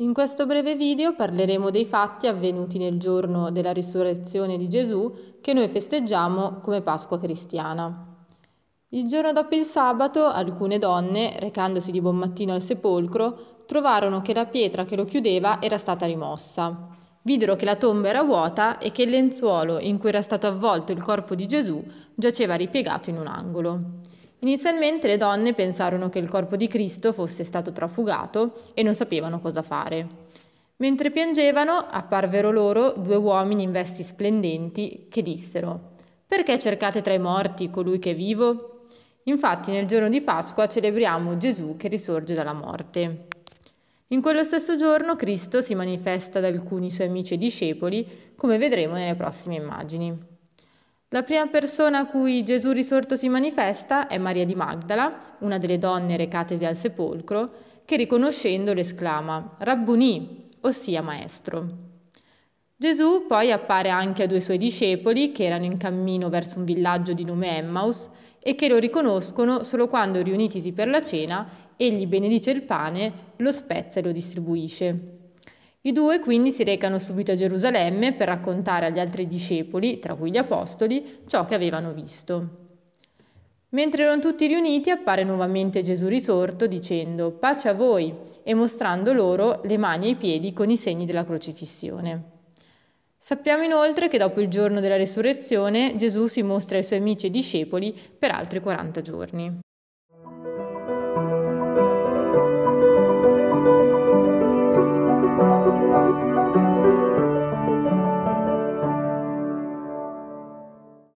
In questo breve video parleremo dei fatti avvenuti nel giorno della risurrezione di Gesù che noi festeggiamo come Pasqua cristiana. Il giorno dopo il sabato alcune donne, recandosi di buon mattino al sepolcro, trovarono che la pietra che lo chiudeva era stata rimossa. Videro che la tomba era vuota e che il lenzuolo in cui era stato avvolto il corpo di Gesù giaceva ripiegato in un angolo. Inizialmente le donne pensarono che il corpo di Cristo fosse stato trafugato e non sapevano cosa fare. Mentre piangevano apparvero loro due uomini in vesti splendenti che dissero Perché cercate tra i morti colui che è vivo? Infatti nel giorno di Pasqua celebriamo Gesù che risorge dalla morte. In quello stesso giorno Cristo si manifesta ad alcuni suoi amici e discepoli, come vedremo nelle prossime immagini. La prima persona a cui Gesù risorto si manifesta è Maria di Magdala, una delle donne recatesi al sepolcro, che riconoscendolo esclama Rabboni, ossia maestro. Gesù poi appare anche a due suoi discepoli che erano in cammino verso un villaggio di nome Emmaus e che lo riconoscono solo quando riunitisi per la cena, egli benedice il pane, lo spezza e lo distribuisce. I due quindi si recano subito a Gerusalemme per raccontare agli altri discepoli, tra cui gli apostoli, ciò che avevano visto. Mentre erano tutti riuniti appare nuovamente Gesù risorto dicendo pace a voi e mostrando loro le mani e i piedi con i segni della crocifissione. Sappiamo inoltre che dopo il giorno della resurrezione Gesù si mostra ai suoi amici e discepoli per altri 40 giorni.